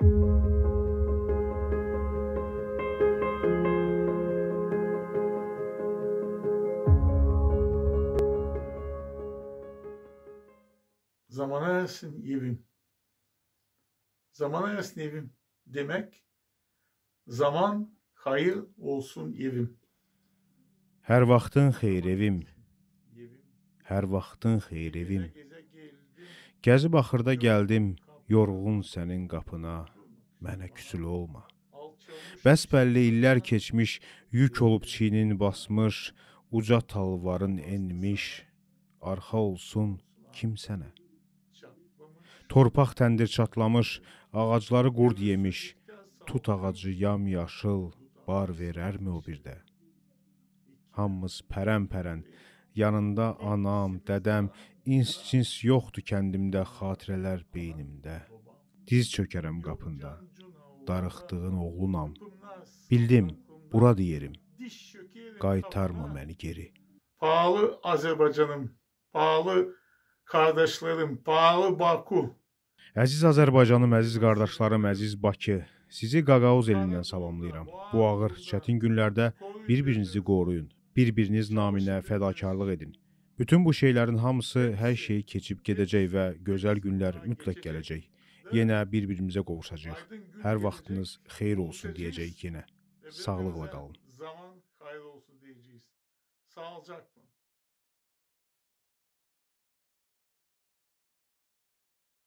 Zamana yasin evim. Zamana yasin evim demek zaman hayır olsun evim. Her vaxtın xeyir evim. her vaxtın xeyir evim. Gəzib axırda geldim. yorğun sənin qapına, mənə küsül olma. Bəs bəlli illər keçmiş, yük olub çiynin basmış, uca talvarın enmiş, arxa olsun kim sənə? Torpaq təndir çatlamış, ağacları qurd yemiş, tut ağacı yamyaşıl, bar verərmi o birdə? Hamımız pərən-pərən, Yanında anam, dədəm, ins-cins yoxdur kəndimdə, xatirələr beynimdə. Diz çökərəm qapında. Darıxdığın oğlunam. Bildim, buradır yerim. Qaytarma məni geri. Pahalı Azərbaycanım, pahalı qardaşlarım, pahalı Baku. Əziz Azərbaycanım, əziz qardaşlarım, əziz Bakı. Sizi Qaqauz elindən salamlayıram. Bu ağır, çətin günlərdə bir-birinizi qoruyun bir-biriniz naminə fədakarlıq edin. Bütün bu şeylərin hamısı hər şey keçib gedəcək və gözəl günlər mütləq gələcək. Yenə bir-birimizə qovuşacağıq. Hər vaxtınız xeyir olsun deyəcəyik yenə. Sağlıqla qalın. Zaman xeyir olsun deyəcəyiz. Sağlıcaqla.